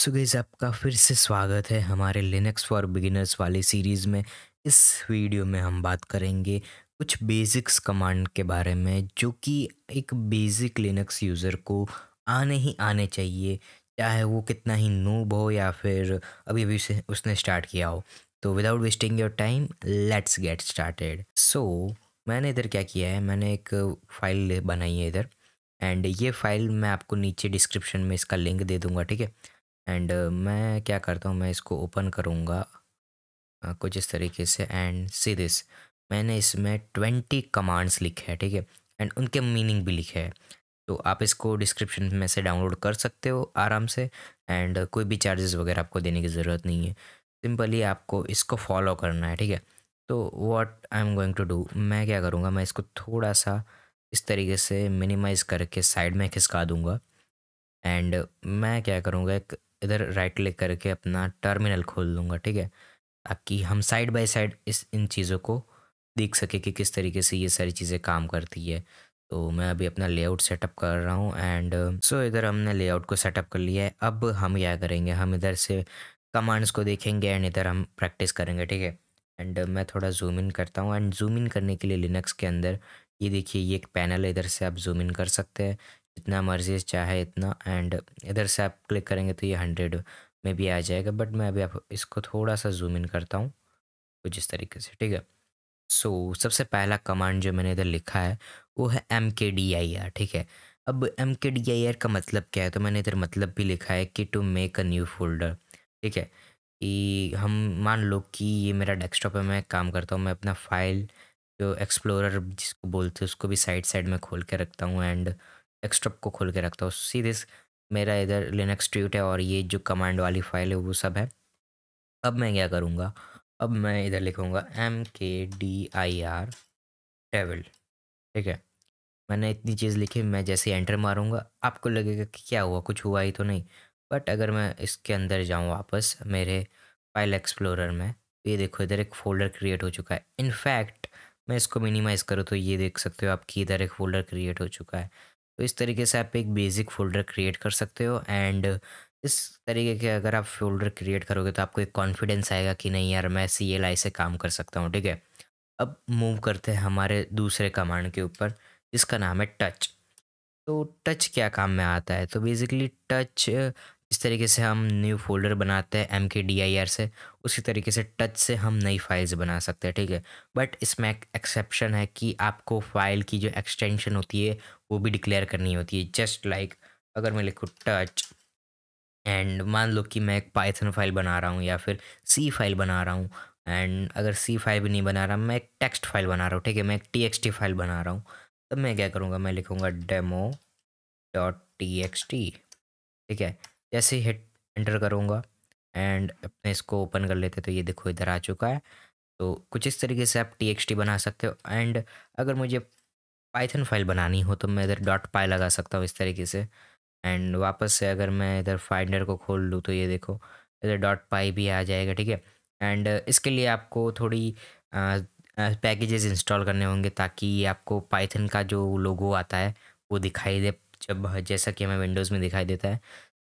So guys आपका फिर से स्वागत है हमारे लिनक्स फॉर बिगिनर्स वाली सीरीज़ में इस वीडियो में हम बात करेंगे कुछ बेसिक्स कमांड के बारे में जो कि एक बेसिक लिनक्स यूज़र को आने ही आने चाहिए चाहे वो कितना ही नूब हो या फिर अभी अभी से उसने स्टार्ट किया हो तो without wasting your time let's get started so मैंने इधर क्या किया है मैंने एक फ़ाइल बनाई है इधर एंड ये फ़ाइल मैं आपको नीचे डिस्क्रिप्शन में इसका लिंक दे दूंगा ठीक है एंड uh, मैं क्या करता हूँ मैं इसको ओपन करूँगा कुछ इस तरीके से एंड सी दिस मैंने इसमें ट्वेंटी कमांड्स लिखे हैं ठीक है एंड उनके मीनिंग भी लिखे हैं तो आप इसको डिस्क्रिप्शन में से डाउनलोड कर सकते हो आराम से एंड uh, कोई भी चार्जेस वगैरह आपको देने की ज़रूरत नहीं है सिंपली आपको इसको फॉलो करना है ठीक है तो what I am going to do मैं क्या करूँगा मैं इसको थोड़ा सा इस तरीके से मिनिमाइज़ करके साइड में खिसका दूँगा एंड uh, मैं क्या करूँगा एक इधर राइट क्लिक करके अपना टर्मिनल खोल लूँगा ठीक है ताकि हम साइड बाय साइड इस इन चीज़ों को देख सके कि किस तरीके से ये सारी चीज़ें काम करती है तो मैं अभी अपना लेआउट सेटअप कर रहा हूँ एंड सो इधर हमने लेआउट को सेटअप कर लिया है अब हम क्या करेंगे हम इधर से कमांड्स को देखेंगे एंड इधर हम प्रैक्टिस करेंगे ठीक है एंड मैं थोड़ा जूम इन करता हूँ एंड जूम इन करने के लिए लिनक्स के अंदर ये देखिए ये एक पैनल है इधर से आप जूम इन कर सकते हैं जितना मर्जी चाहे इतना एंड इधर से आप क्लिक करेंगे तो ये हंड्रेड में भी आ जाएगा बट मैं अभी आप इसको थोड़ा सा जूम इन करता हूँ कुछ इस तरीके से ठीक है सो so, सबसे पहला कमांड जो मैंने इधर लिखा है वो है एम के डी आई आर ठीक है अब एम के डी आई आर का मतलब क्या है तो मैंने इधर मतलब भी लिखा है कि to make a new folder ठीक है कि हम मान लो कि ये मेरा डेस्कटॉप है मैं काम करता हूँ मैं अपना फाइल जो एक्सप्लोरर जिसको बोलते हैं उसको भी साइड साइड में खोल के रखता हूँ एंड एक्स्ट्रा को खोल के रखता हूँ सी दिस मेरा इधर लिनक्स ट्यूट है और ये जो कमांड वाली फाइल है वो सब है अब मैं क्या करूँगा अब मैं इधर लिखूँगा एम के डी आई आर टेबल ठीक है मैंने इतनी चीज़ लिखी मैं जैसे एंटर मारूँगा आपको लगेगा कि क्या हुआ कुछ हुआ ही तो नहीं बट अगर मैं इसके अंदर जाऊँ वापस मेरे फाइल एक्सप्लोरर में ये देखो इधर एक फ़ोल्डर क्रिएट हो चुका है इनफैक्ट मैं इसको मिनिमाइज़ करूँ तो ये देख सकते हो आपकी इधर एक फ़ोल्डर क्रिएट हो चुका है तो इस तरीके से आप एक बेसिक फोल्डर क्रिएट कर सकते हो एंड इस तरीके के अगर आप फोल्डर क्रिएट करोगे तो आपको एक कॉन्फिडेंस आएगा कि नहीं यार मैं सी एल आई से काम कर सकता हूँ ठीक है अब मूव करते हैं हमारे दूसरे कमांड के ऊपर जिसका नाम है टच तो टच क्या काम में आता है तो बेसिकली टच इस तरीके से हम न्यू फोल्डर बनाते हैं एम के डी आई आर से उसी तरीके से टच से हम नई फाइल्स बना सकते हैं ठीक है बट इसमें एक एक्सेप्शन है कि आपको फाइल की जो एक्सटेंशन होती है वो भी डिक्लेयर करनी होती है जस्ट लाइक like, अगर मैं लिखूँ टच एंड मान लो कि मैं एक पाइथन फाइल बना रहा हूँ या फिर सी फाइल बना रहा हूँ एंड अगर सी फाइल भी नहीं बना रहा मैं एक टेक्स्ट फाइल बना रहा हूँ ठीक है मैं एक टी फाइल बना रहा हूँ तब तो मैं क्या करूँगा मैं लिखूँगा डेमो डॉट टी ठीक है जैसे हिट एंटर करूँगा एंड अपने इसको ओपन कर लेते तो ये देखो इधर आ चुका है तो कुछ इस तरीके से आप टी बना सकते हो एंड अगर मुझे पाइथन फाइल बनानी हो तो मैं इधर डॉट पाई लगा सकता हूँ इस तरीके से एंड वापस से अगर मैं इधर फाइंडर को खोल लूँ तो ये देखो इधर डॉट पाई भी आ जाएगा ठीक है एंड इसके लिए आपको थोड़ी पैकेजेस इंस्टॉल करने होंगे ताकि आपको पाइथन का जो लोगो आता है वो दिखाई दे जब जैसा कि हमें विंडोज़ में दिखाई देता है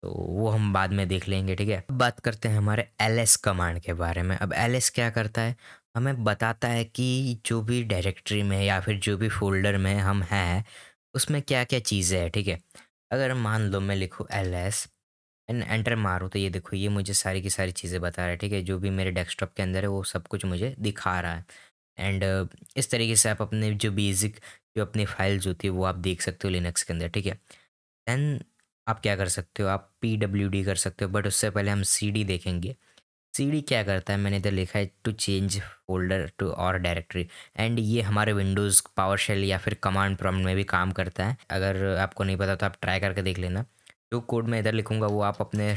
तो वो हम बाद में देख लेंगे ठीक है बात करते हैं हमारे एल एस कमांड के बारे में अब एल एस क्या करता है हमें बताता है कि जो भी डायरेक्टरी में या फिर जो भी फोल्डर में हम हैं उसमें क्या क्या चीज़ें हैं ठीक है थीके? अगर मान लो मैं लिखूँ एल एस एंड एंटर मारूँ तो ये देखो ये मुझे सारी की सारी चीज़ें बता रहा है ठीक है जो भी मेरे डेस्कटॉप के अंदर है वो सब कुछ मुझे दिखा रहा है एंड इस तरीके से आप अपने जो बेसिक जो अपनी फाइल्स होती है वो आप देख सकते हो लिनक्स के अंदर ठीक है देन आप क्या कर सकते हो आप पी डब्ल्यू डी कर सकते हो बट उससे पहले हम सी डी देखेंगे सी डी क्या करता है मैंने इधर तो लिखा है टू चेंज फोल्डर टू और डायरेक्टरी एंड ये हमारे विंडोज़ पावर शेल या फिर कमांड प्रॉम्प्ट में भी काम करता है अगर आपको नहीं पता तो आप ट्राई करके देख लेना जो कोड मैं इधर लिखूँगा वो आप अपने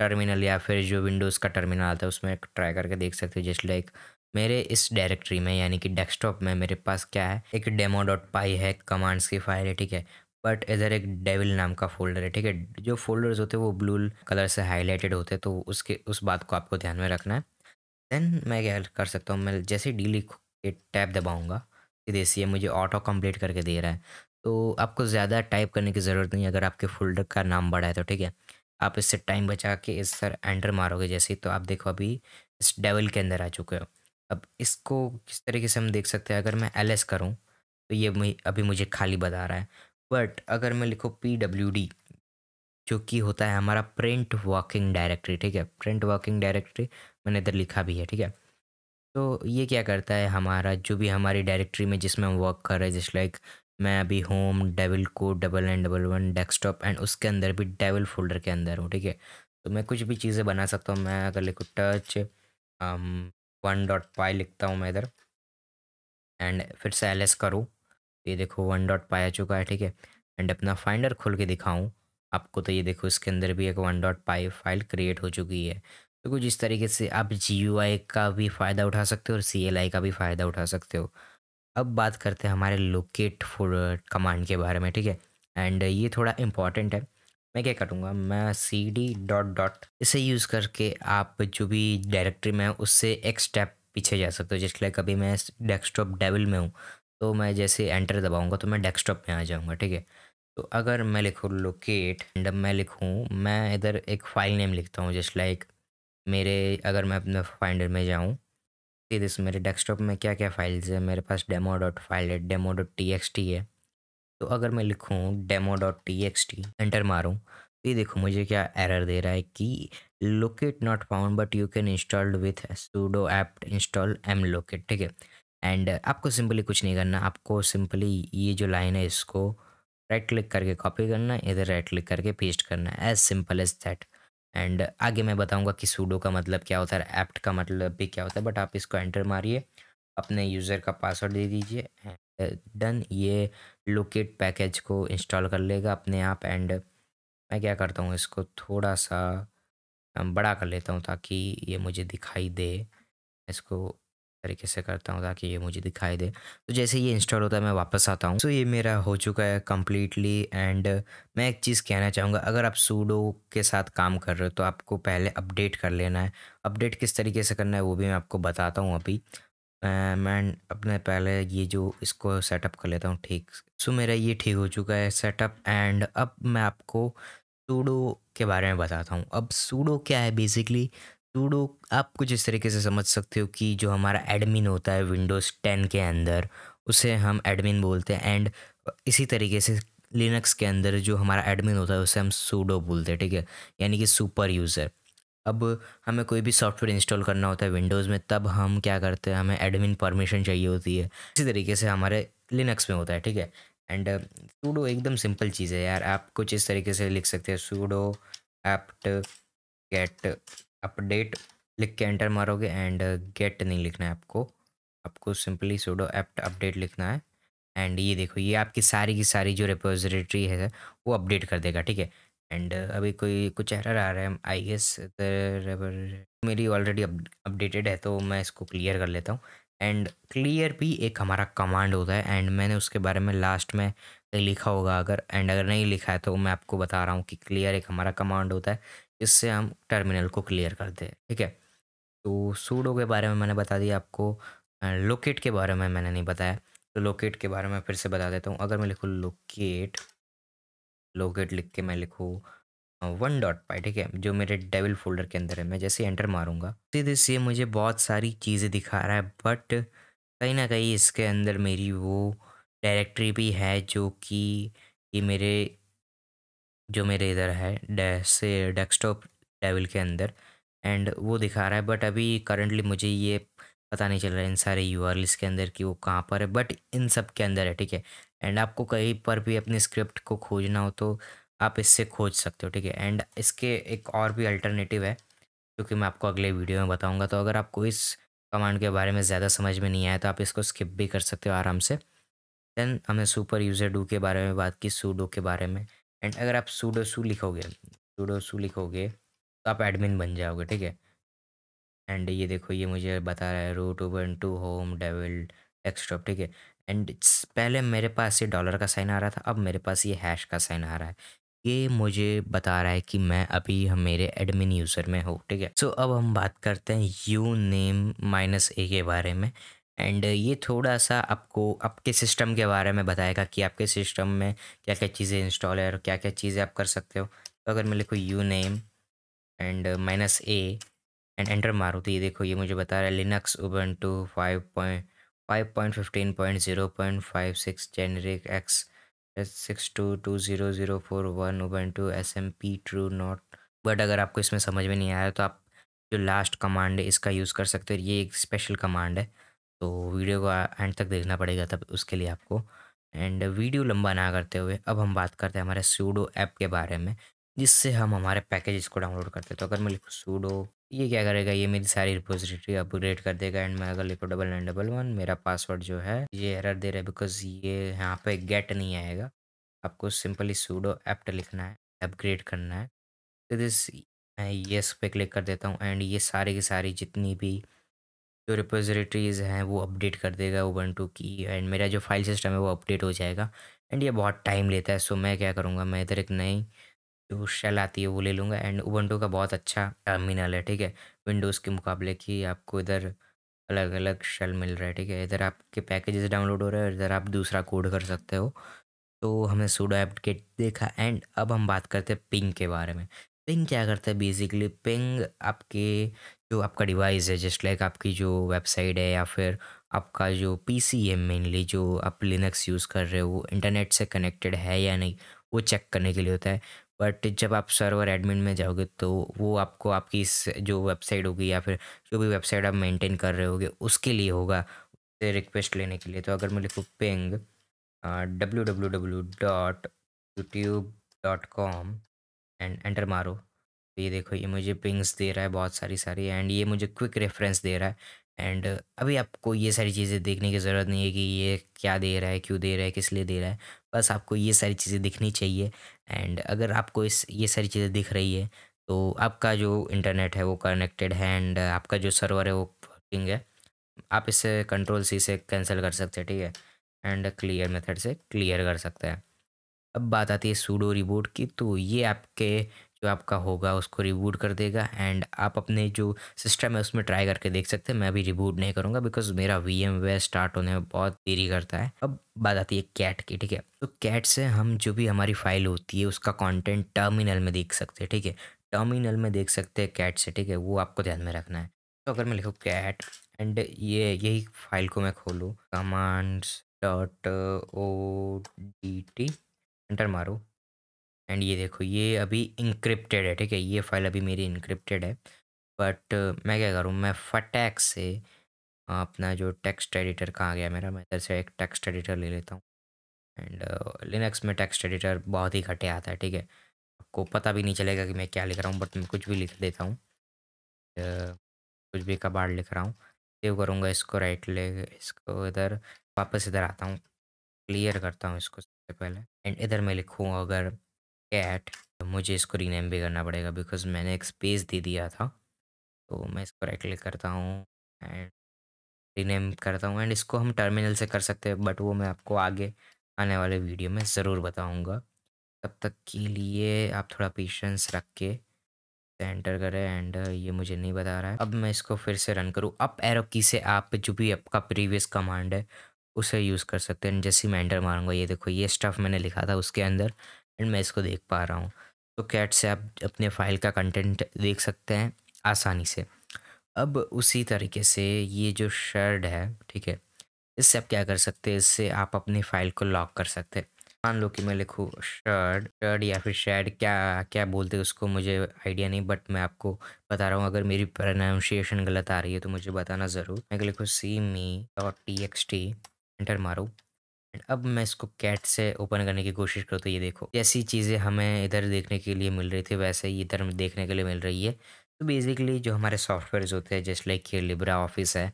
टर्मिनल या फिर जो विंडोज़ का टर्मिनल आता है उसमें ट्राई करके देख सकते हो जस्ट लाइक मेरे इस डायरेक्टरी में यानी कि डेस्कटॉप में मेरे पास क्या है एक डेमो डॉट पाई है कमांड्स की फाइल है ठीक है बट इधर एक डेविल नाम का फोल्डर है ठीक है जो फोल्डर्स होते हैं वो ब्लू कलर से हाईलाइटेड होते हैं तो उसके उस बात को आपको ध्यान में रखना है देन मैं क्या कर सकता हूँ मैं जैसे डी लिख के टैप दबाऊँगा देसी मुझे ऑटो कम्प्लीट करके दे रहा है तो आपको ज़्यादा टाइप करने की ज़रूरत नहीं अगर आपके फोल्डर का नाम बड़ा है तो ठीक है आप इससे टाइम बचा के इस सर एंटर मारोगे जैसे तो आप देखो अभी इस डेवल के अंदर आ चुके हो अब इसको किस तरीके से हम देख सकते हैं अगर मैं एल एस करूँ तो ये अभी मुझे खाली बता रहा है बट अगर मैं लिखो पी डब्ल्यू डी जो कि होता है हमारा प्रिंट वर्किंग डायरेक्टरी ठीक है प्रिंट वर्किंग डायरेक्टरी मैंने इधर लिखा भी है ठीक है तो ये क्या करता है हमारा जो भी हमारी डायरेक्टरी में जिसमें हम वर्क कर रहे हैं जस्ट लाइक मैं अभी होम डबल को double and double one desktop and उसके अंदर भी डबल फोल्डर के अंदर हूँ ठीक है तो मैं कुछ भी चीज़ें बना सकता हूँ मैं अगर लिखूँ टच वन डॉट पाई लिखता हूँ मैं इधर एंड फिर से एल एस करूँ ये देखो वन डॉट पाया चुका है ठीक है एंड अपना फाइंडर खोल के दिखाऊँ आपको तो ये देखो इसके अंदर भी एक one dot py file create हो चुकी है तो कुछ इस तरीके से आप जी का भी फ़ायदा उठा सकते हो और सी का भी फ़ायदा उठा सकते हो अब बात करते हैं हमारे लोकेट फोर कमांड के बारे में ठीक है एंड ये थोड़ा इम्पॉर्टेंट है मैं क्या करूँगा मैं सी डी डॉट डॉट इसे यूज़ करके आप जो भी डायरेक्टरी में उससे एक स्टेप पीछे जा सकते हो जिसके लिए कभी मैं डेस्कटॉप डेवल में हूँ तो मैं जैसे एंटर दबाऊँगा तो मैं डेस्कटॉप में आ जाऊँगा ठीक है तो अगर मैं लिखूँ लोकेट एंड मैं लिखूँ मैं इधर एक फ़ाइल नेम लिखता हूँ जस्ट लाइक मेरे अगर मैं अपने फाइंडर में जाऊँ फिर से मेरे डेस्कटॉप में क्या क्या फाइल्स है मेरे पास डेमो डॉट फाइल है demo dot T X T है तो अगर मैं लिखूँ demo dot T X T enter मारूँ तो ये देखो मुझे क्या एरर दे रहा है कि locate not found but you can installed with sudo apt install M locate ठीक है एंड आपको सिंपली कुछ नहीं करना आपको सिंपली ये जो लाइन है इसको राइट क्लिक करके कॉपी करना इधर राइट क्लिक करके पेस्ट करना as simple as that and आगे मैं बताऊंगा कि सूडो का मतलब क्या होता है एप्ट का मतलब भी क्या होता है बट आप इसको एंटर मारिए अपने यूज़र का पासवर्ड दे दीजिए एंड डन ये लोकेट पैकेज को इंस्टॉल कर लेगा अपने आप एंड मैं क्या करता हूँ इसको थोड़ा सा बड़ा कर लेता हूँ ताकि ये मुझे दिखाई दे इसको तरीके से करता हूँ ताकि ये मुझे दिखाई दे तो जैसे ये इंस्टॉल होता है मैं वापस आता हूँ तो ये मेरा हो चुका है कम्प्लीटली एंड मैं एक चीज़ कहना चाहूँगा अगर आप सूडो के साथ काम कर रहे हो तो आपको पहले अपडेट कर लेना है अपडेट किस तरीके से करना है वो भी मैं आपको बताता हूँ अभी मैं अपने पहले ये जो इसको सेटअप कर लेता हूँ ठीक सो मेरा ये ठीक हो चुका है सेटअप एंड अब मैं आपको सूडो के बारे में बताता हूँ अब सूडो क्या है बेसिकली सूडो आप कुछ इस तरीके से समझ सकते हो कि जो हमारा एडमिन होता है विंडोज़ टेन के अंदर उसे हम एडमिन बोलते हैं एंड इसी तरीके से लिनक्स के अंदर जो हमारा एडमिन होता है उसे हम सूडो बोलते हैं ठीक है यानी कि सुपर यूज़र अब हमें कोई भी सॉफ्टवेयर इंस्टॉल करना होता है विंडोज़ में तब हम क्या करते हैं हमें एडमिन परमिशन चाहिए होती है इसी तरीके से हमारे लिनक्स में होता है ठीक है एंड सूडो एकदम सिंपल चीज़ है यार आप कुछ इस तरीके से लिख सकते हैं सूडो एप्ट गेट अपडेट लिख के एंटर मारोगे एंड गेट नहीं लिखना है आपको आपको सिंपली सोडो एप्ट अपडेट लिखना है एंड ये देखो ये आपकी सारी की सारी जो रिपोजिटरी है वो अपडेट कर देगा ठीक है एंड अभी कोई कुछ एरर आ रहा है आई गेस मेरी ऑलरेडी अपडेटेड है तो मैं इसको क्लियर कर लेता हूँ एंड क्लियर भी एक हमारा कमांड होता है एंड मैंने उसके बारे में लास्ट में लिखा होगा अगर एंड अगर नहीं लिखा है तो मैं आपको बता रहा हूँ कि क्लियर एक हमारा कमांड होता है इससे हम टर्मिनल को क्लियर कर दें ठीक है तो सूडो के बारे में मैंने बता दिया आपको लोकेट के बारे में मैंने नहीं बताया तो लोकेट के बारे में फिर से बता देता हूँ अगर मैं लिखूँ लोकेट लोकेट लिख के मैं लिखूँ वन डॉट पाई ठीक है जो मेरे डेविल फोल्डर के अंदर है मैं जैसे एंटर मारूंगा सीधे से मुझे बहुत सारी चीज़ें दिखा रहा है बट कहीं ना कहीं इसके अंदर मेरी वो डायरेक्टरी भी है जो कि ये मेरे जो मेरे इधर है डे डेस्कटॉप लेवल के अंदर एंड वो दिखा रहा है बट अभी करंटली मुझे ये पता नहीं चल रहा है इन सारे यू के अंदर कि वो कहाँ पर है बट इन सब के अंदर है ठीक है एंड आपको कहीं पर भी अपनी स्क्रिप्ट को खोजना हो तो आप इससे खोज सकते हो ठीक है एंड इसके एक और भी अल्टरनेटिव है जो कि मैं आपको अगले वीडियो में बताऊंगा तो अगर आपको इस कमांड के बारे में ज़्यादा समझ में नहीं आया तो आप इसको स्किप भी कर सकते हो आराम से देन हमने सुपर यूज़र डू के बारे में बात की सू डू के बारे में एंड अगर आप सूडो सू लिखोगे सू लिखोगे तो आप एडमिन बन जाओगे ठीक है एंड ये देखो ये मुझे बता रहा है root Ubuntu home devel desktop ठीक है एंड पहले मेरे पास ये डॉलर का साइन आ रहा था अब मेरे पास ये हैश का साइन आ रहा है ये मुझे बता रहा है कि मैं अभी हम मेरे एडमिन यूज़र में हूँ ठीक है सो so, अब हम बात करते हैं यू नेम माइनस ए के बारे में एंड ये थोड़ा सा आपको आपके सिस्टम के बारे में बताएगा कि आपके सिस्टम में क्या क्या चीज़ें इंस्टॉल है और क्या क्या चीज़ें आप कर सकते हो तो अगर मैं लिखूँ uname and minus A and enter मारूँ तो ये देखो ये मुझे बता रहा है Linux Ubuntu five point five point fifteen point zero point five six generic X six two two zero zero four one Ubuntu S M P true not but अगर आपको इसमें समझ में नहीं आया तो आप जो लास्ट कमांड है इसका यूज़ कर सकते हो ये एक स्पेशल कमांड है तो वीडियो को एंड तक देखना पड़ेगा तब उसके लिए आपको एंड वीडियो लंबा ना करते हुए अब हम बात करते हैं हमारे सूडो ऐप के बारे में जिससे हम हमारे पैकेजेस को डाउनलोड करते हैं तो अगर मैं लिखूँ सूडो ये क्या करेगा ये मेरी सारी रिपोजिटरी अपग्रेड कर देगा एंड मैं अगर लिखूँ डबल नाइन डबल वन मेरा पासवर्ड जो है ये एरर दे रहा है बिकॉज ये यहाँ पे गेट नहीं आएगा आपको सिंपली सूडो एप्ट लिखना है अपग्रेड करना है तो दिस मैं येस पे क्लिक कर देता हूँ एंड ये सारी की सारी जितनी भी जो रिपोजिटरीज हैं वो अपडेट कर देगा टू की एंड मेरा जो फाइल सिस्टम है वो अपडेट हो जाएगा एंड ये बहुत टाइम लेता है सो मैं क्या करूँगा मैं इधर एक नई जो शेल आती है वो ले लूँगा एंड ओवन का बहुत अच्छा टर्मिनल है ठीक है विंडोज़ के मुकाबले की आपको इधर अलग अलग शेल मिल रहा है ठीक है इधर आपके पैकेजेस डाउनलोड हो रहे हैं इधर आप दूसरा कोड कर सकते हो तो हमने सूडो ऐप के देखा एंड अब हम बात करते हैं पिंग के बारे में पिंग क्या करता है बेसिकली पिंग आपके जो आपका डिवाइस है जस्ट लाइक आपकी जो वेबसाइट है या फिर आपका जो पीसी है मेनली जो आप लिनक्स यूज़ कर रहे हो वो इंटरनेट से कनेक्टेड है या नहीं वो चेक करने के लिए होता है बट जब आप सर्वर एडमिन में जाओगे तो वो आपको आपकी इस जो वेबसाइट होगी या फिर जो भी वेबसाइट आप मेंटेन कर रहे होगे उसके लिए होगा उससे रिक्वेस्ट लेने के लिए तो अगर मैं लिखूँ ping W W W dot YouTube dot com and enter मारो ये देखो ये मुझे पिंग्स दे रहा है बहुत सारी सारी एंड ये मुझे क्विक रेफरेंस दे रहा है एंड अभी आपको ये सारी चीज़ें देखने की ज़रूरत नहीं है कि ये क्या दे रहा है क्यों दे रहा है किस लिए दे रहा है बस आपको ये सारी चीज़ें दिखनी चाहिए एंड अगर आपको इस ये सारी चीज़ें दिख रही है तो आपका जो इंटरनेट है वो कनेक्टेड है एंड आपका जो सर्वर है वो वर्किंग है आप इसे कंट्रोल सी से कैंसिल कर सकते हैं ठीक है एंड क्लियर मेथड से क्लियर कर सकते हैं अब बात आती है सूडो रिबोट की तो ये आपके जो आपका होगा उसको रिबूट कर देगा एंड आप अपने जो सिस्टम है उसमें ट्राई करके देख सकते हैं मैं अभी रिबूट नहीं करूँगा बिकॉज मेरा वी एम वे स्टार्ट होने में बहुत देरी करता है अब बात आती है कैट की ठीक है तो कैट से हम जो भी हमारी फाइल होती है उसका कॉन्टेंट टर्मिनल में देख सकते हैं ठीक है टर्मिनल में देख सकते हैं कैट से ठीक है वो आपको ध्यान में रखना है तो अगर मैं लिखूँ कैट एंड ये यही फाइल को मैं खोलूँ commands dot O D T enter मारूँ एंड ये देखो ये अभी इंक्रिप्टेड है ठीक है ये फाइल अभी मेरी इंक्रिप्टेड है बट मैं क्या करूँ मैं फटैक से अपना जो टेक्स्ट एडिटर कहाँ गया मेरा मैं इधर से एक टेक्स्ट एडिटर ले लेता हूँ एंड लिनक्स में टेक्स्ट एडिटर बहुत ही घटे आता है ठीक है आपको पता भी नहीं चलेगा कि मैं क्या लिख रहा हूँ बट मैं कुछ भी लिख देता हूँ कुछ भी कबाड़ लिख रहा हूँ सेव करूँगा इसको राइट ले इसको इधर वापस इधर आता हूँ क्लियर करता हूँ इसको सबसे पहले एंड इधर मैं लिखूँ अगर कैट तो मुझे इसको रीनेम भी करना पड़ेगा बिकॉज मैंने एक स्पेस दे दिया था तो मैं इसको राइट क्लिक करता हूँ एंड रीनेम करता हूँ एंड इसको हम टर्मिनल से कर सकते हैं बट वो मैं आपको आगे आने वाले वीडियो में ज़रूर बताऊँगा तब तक के लिए आप थोड़ा पेशेंस रख के एंटर करें एंड ये मुझे नहीं बता रहा है अब मैं इसको फिर से रन करूँ अप एरो की से आप जो भी आपका प्रीवियस कमांड है उसे यूज़ कर सकते हैं जैसे मैं एंटर मारूंगा ये देखो ये स्टफ़ मैंने लिखा था उसके अंदर एंड मैं इसको देख पा रहा हूँ तो कैट से आप अपने फाइल का कंटेंट देख सकते हैं आसानी से अब उसी तरीके से ये जो शर्ड है ठीक है इससे आप क्या कर सकते हैं इससे आप अपनी फाइल को लॉक कर सकते हैं मान लो कि मैं लिखूँ शर्ड शर्ड या फिर शेड क्या क्या बोलते हैं उसको मुझे आइडिया नहीं बट मैं आपको बता रहा हूँ अगर मेरी प्रोनाउंशिएशन गलत आ रही है तो मुझे बताना ज़रूर मैं लिखूँ C me dot T X T enter मारो अब मैं इसको कैट से ओपन करने की कोशिश करूँ तो ये देखो जैसी चीज़ें हमें इधर देखने के लिए मिल रही थी वैसे ही इधर देखने के लिए मिल रही है तो बेसिकली जो हमारे सॉफ्टवेयर होते हैं जैसे लाइक ये लिब्रा ऑफिस है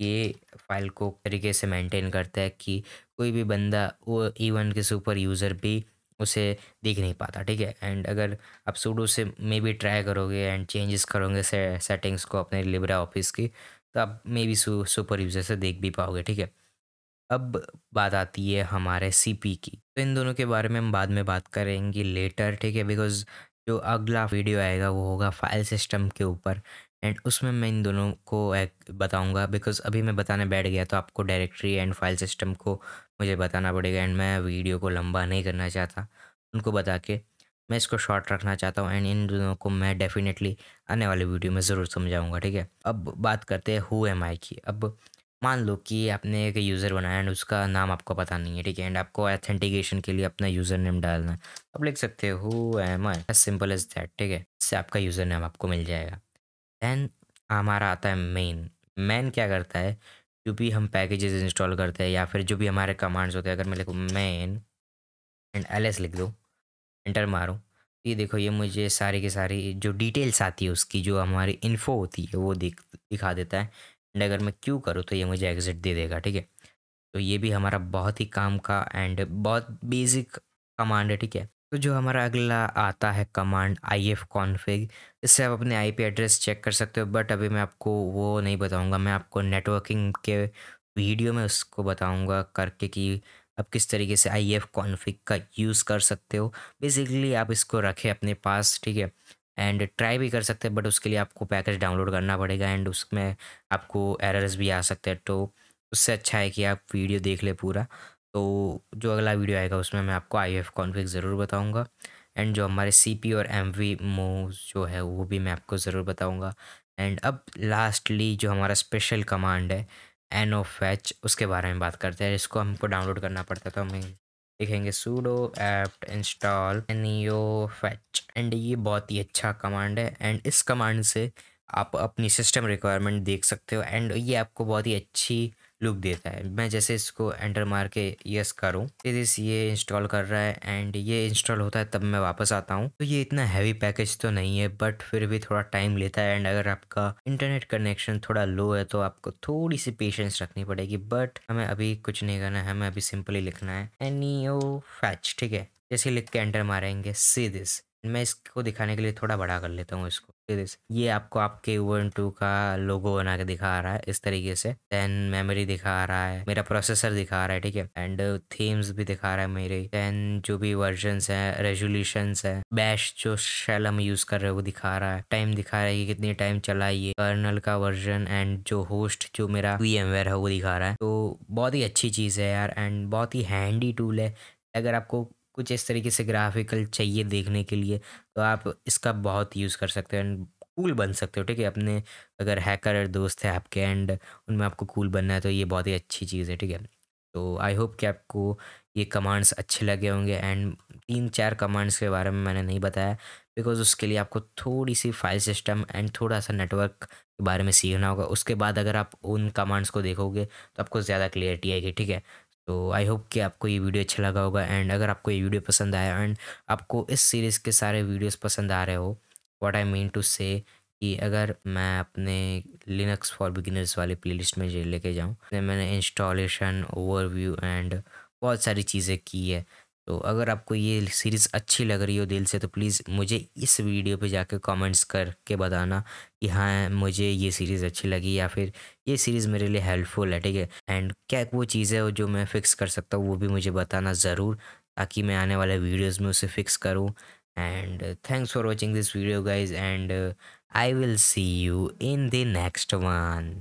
ये फाइल को तरीके से मेंटेन करता है कि कोई भी बंदा वो इवन e के सुपर यूज़र भी उसे देख नहीं पाता ठीक है एंड अगर आप सूडो से मे बी ट्राई करोगे एंड चेंजेस करोगे सेटिंग्स को अपने लिब्रा ऑफिस की तो आप मे बी सुपर यूज़र से देख भी पाओगे ठीक है अब बात आती है हमारे सीपी की तो इन दोनों के बारे में हम बाद में बात करेंगे लेटर ठीक है बिकॉज जो अगला वीडियो आएगा वो होगा फाइल सिस्टम के ऊपर एंड उसमें मैं इन दोनों को बताऊंगा बिकॉज अभी मैं बताने बैठ गया तो आपको डायरेक्टरी एंड फाइल सिस्टम को मुझे बताना पड़ेगा एंड मैं वीडियो को लंबा नहीं करना चाहता उनको बता के मैं इसको शॉर्ट रखना चाहता हूँ एंड इन दोनों को मैं डेफिनेटली आने वाले वीडियो में ज़रूर समझाऊँगा ठीक है अब बात करते हैं हु एम आई की अब मान लो कि आपने एक यूज़र बनाया एंड उसका नाम आपको पता नहीं है ठीक है एंड आपको ऑथेंटिकेशन के लिए अपना यूज़र नेम डालना है आप लिख सकते हो M I as simple as that ठीक है इससे आपका यूज़र नेम आपको मिल जाएगा दैन हमारा आता है मेन मेन क्या करता है जो भी हम पैकेजेस इंस्टॉल करते हैं या फिर जो भी हमारे कमांड्स होते हैं अगर मैं लिखूँ मेन एंड एल एस लिख दो एंटर मारो ये देखो ये मुझे सारी की सारी जो डिटेल्स आती है उसकी जो हमारी इन्फो होती है वो दिख दिखा देता है एंड अगर मैं क्यू करूँ तो ये मुझे एग्ज़िट दे देगा ठीक है तो ये भी हमारा बहुत ही काम का एंड बहुत बेसिक कमांड है ठीक है तो जो हमारा अगला आता है कमांड आई एफ कॉन्फिग इससे आप अपने आई पी एड्रेस चेक कर सकते हो बट अभी मैं आपको वो नहीं बताऊँगा मैं आपको नेटवर्किंग के वीडियो में उसको बताऊँगा करके कि आप किस तरीके से आई एफ कॉन्फिग का यूज़ कर सकते हो बेसिकली आप इसको रखें अपने पास ठीक है एंड ट्राई भी कर सकते हैं बट उसके लिए आपको पैकेज डाउनलोड करना पड़ेगा एंड उसमें आपको एरर्स भी आ सकते हैं तो उससे अच्छा है कि आप वीडियो देख ले पूरा तो जो अगला वीडियो आएगा उसमें मैं आपको आई एफ कॉन्फिक ज़रूर बताऊँगा एंड जो हमारे सी पी और एम वी मूव जो है वो भी मैं आपको ज़रूर बताऊँगा एंड अब लास्टली जो हमारा स्पेशल कमांड है एन ओ फैच उसके बारे में बात करते हैं इसको हमको डाउनलोड करना पड़ता है तो हमें लिखेंगे sudo apt install neo fetch and ये बहुत ही अच्छा कमांड है एंड इस कमांड से आप अपनी सिस्टम रिक्वायरमेंट देख सकते हो एंड ये आपको बहुत ही अच्छी लुक देता है मैं जैसे इसको एंटर मार के यस करूँ फिर इस ये इंस्टॉल कर रहा है एंड ये इंस्टॉल होता है तब मैं वापस आता हूँ तो ये इतना हैवी पैकेज तो नहीं है बट फिर भी थोड़ा टाइम लेता है एंड अगर आपका इंटरनेट कनेक्शन थोड़ा लो है तो आपको थोड़ी सी पेशेंस रखनी पड़ेगी बट हमें अभी कुछ नहीं करना है हमें अभी सिंपली लिखना है एनी ओ फैच ठीक है जैसे लिख के एंटर मारेंगे सी दिस मैं इसको दिखाने के लिए थोड़ा बड़ा कर लेता हूँ इसको ये आपको आपके वन टू का लोगो बना के दिखा रहा है इस तरीके से देन मेमोरी दिखा रहा है मेरा प्रोसेसर दिखा रहा है ठीक है एंड थीम्स भी दिखा रहा है मेरे देन जो भी वर्जन है रेजोल्यूशन है बैश जो शेल हम यूज कर रहे हैं वो दिखा रहा है टाइम दिखा रहा है कि कितने टाइम चला ये कर्नल का वर्जन एंड जो होस्ट जो मेरा वी है वो दिखा रहा है तो बहुत ही अच्छी चीज़ है यार एंड बहुत ही हैंडी टूल है अगर आपको कुछ इस तरीके से ग्राफिकल चाहिए देखने के लिए तो आप इसका बहुत यूज़ कर सकते हो एंड कूल बन सकते हो ठीक है अपने अगर हैकर दोस्त है आपके एंड उनमें आपको कूल बनना है तो ये बहुत ही अच्छी चीज़ है ठीक है तो आई होप कि आपको ये कमांड्स अच्छे लगे होंगे एंड तीन चार कमांड्स के बारे में मैंने नहीं बताया बिकॉज उसके लिए आपको थोड़ी सी फाइल सिस्टम एंड थोड़ा सा नेटवर्क के बारे में सीखना होगा उसके बाद अगर आप उन कमांड्स को देखोगे तो आपको ज़्यादा क्लियरिटी आएगी ठीक है तो आई होप कि आपको ये वीडियो अच्छा लगा होगा एंड अगर आपको ये वीडियो पसंद आया एंड आपको इस सीरीज़ के सारे वीडियोस पसंद आ रहे हो व्हाट आई मीन टू से कि अगर मैं अपने लिनक्स फॉर बिगिनर्स वाले प्लेलिस्ट में लेके जाऊँ मैंने इंस्टॉलेशन ओवरव्यू एंड बहुत सारी चीज़ें की है तो अगर आपको ये सीरीज़ अच्छी लग रही हो दिल से तो प्लीज़ मुझे इस वीडियो पे जाके कमेंट्स करके बताना कि हाँ मुझे ये सीरीज़ अच्छी लगी या फिर ये सीरीज़ मेरे लिए हेल्पफुल है ठीक है एंड क्या वो चीज़ें जो मैं फ़िक्स कर सकता हूँ वो भी मुझे बताना ज़रूर ताकि मैं आने वाले वीडियोज़ में उसे फ़िक्स करूँ and thanks for watching this video guys and I will see you in the next one